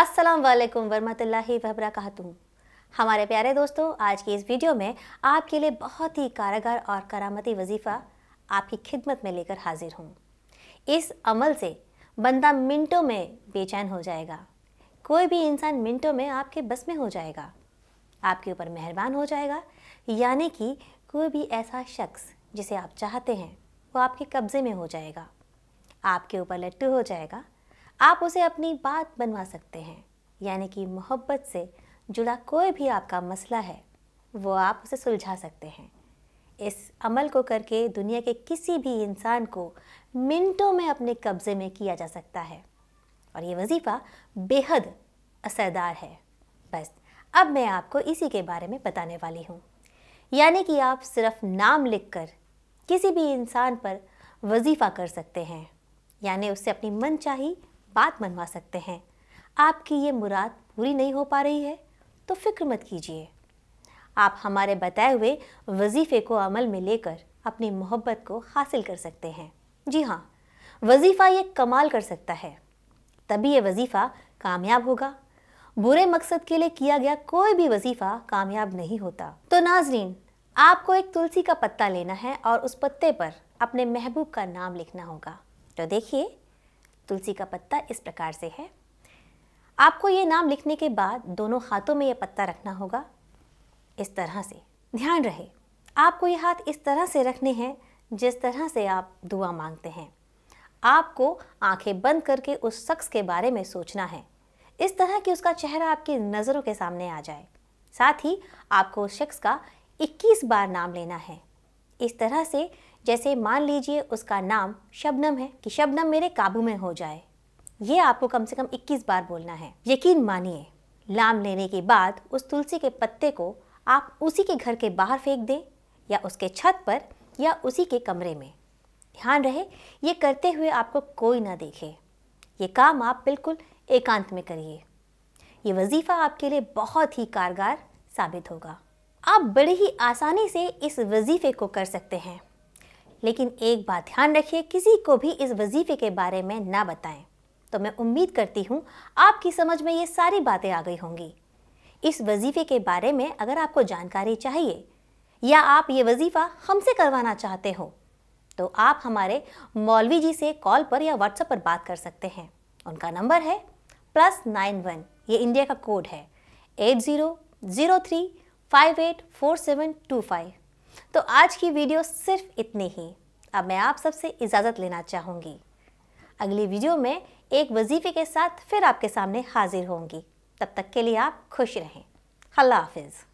अस्सलाम वालेकुम वरहमतुल्लाहि वबरकातुहू हमारे प्यारे दोस्तों आज की इस वीडियो में आपके लिए बहुत ही कारगर और करामती वजीफ़ा आपकी खिदमत में लेकर हाजिर हूँ इस अमल से बंदा मिनटों में बेचैन हो जाएगा कोई भी इंसान मिनटों में आपके बस में हो जाएगा आपके ऊपर मेहरबान हो जाएगा यानी कि कोई भी ऐसा शख्स जिसे आप चाहते हैं वो आपके कब्ज़े में हो जाएगा आपके ऊपर लट्टू हो जाएगा आप उसे अपनी बात बनवा सकते हैं यानी कि मोहब्बत से जुड़ा कोई भी आपका मसला है वो आप उसे सुलझा सकते हैं इस अमल को करके दुनिया के किसी भी इंसान को मिनटों में अपने कब्ज़े में किया जा सकता है और ये वजीफ़ा बेहद असरदार है बस अब मैं आपको इसी के बारे में बताने वाली हूँ यानी कि आप सिर्फ नाम लिखकर किसी भी इंसान पर वजीफ़ा कर सकते हैं यानी उससे अपनी मनचाही बात मनवा सकते हैं आपकी ये मुराद पूरी नहीं हो पा रही है तो फिक्र मत कीजिए आप हमारे बताए हुए वजीफ़े को अमल में लेकर अपनी मोहब्बत को हासिल कर सकते हैं जी हाँ वजीफ़ा ये कमाल कर सकता है तभी ये वजीफ़ा कामयाब होगा बुरे मकसद के लिए किया गया कोई भी वजीफ़ा कामयाब नहीं होता तो नाजरीन आपको एक तुलसी का पत्ता लेना है और उस पत्ते पर अपने महबूब का नाम लिखना होगा तो देखिए तुलसी का पत्ता इस प्रकार से है आपको ये नाम लिखने के बाद दोनों हाथों में यह पत्ता रखना होगा इस तरह से ध्यान रहे आपको ये हाथ इस तरह से रखने हैं जिस तरह से आप दुआ मांगते हैं आपको आंखें बंद करके उस शख्स के बारे में सोचना है इस तरह कि उसका चेहरा आपकी नज़रों के सामने आ जाए साथ ही आपको उस शख्स का 21 बार नाम लेना है इस तरह से जैसे मान लीजिए उसका नाम शबनम है कि शबनम मेरे काबू में हो जाए ये आपको कम से कम 21 बार बोलना है यकीन मानिए लाम लेने के बाद उस तुलसी के पत्ते को आप उसी के घर के बाहर फेंक दें या उसके छत पर या उसी के कमरे में ध्यान रहे ये करते हुए आपको कोई ना देखे ये काम आप बिल्कुल एकांत में करिए ये वजीफ़ा आपके लिए बहुत ही कारगर साबित होगा आप बड़े ही आसानी से इस वजीफ़े को कर सकते हैं लेकिन एक बात ध्यान रखिए किसी को भी इस वजीफे के बारे में ना बताएं तो मैं उम्मीद करती हूँ आपकी समझ में ये सारी बातें आ गई होंगी इस वजीफे के बारे में अगर आपको जानकारी चाहिए या आप ये वजीफ़ा हमसे करवाना चाहते हो तो आप हमारे मौलवी जी से कॉल पर या व्हाट्सएप पर बात कर सकते हैं उनका नंबर है प्लस नाइन वन ये इंडिया का कोड है eight zero zero three five eight four seven two five तो आज की वीडियो सिर्फ इतनी ही अब मैं आप सबसे इजाज़त लेना चाहूँगी अगली वीडियो में एक वजीफे के साथ फिर आपके सामने हाजिर होंगी तब तक के लिए आप खुश रहें अल्लाह हाफिज़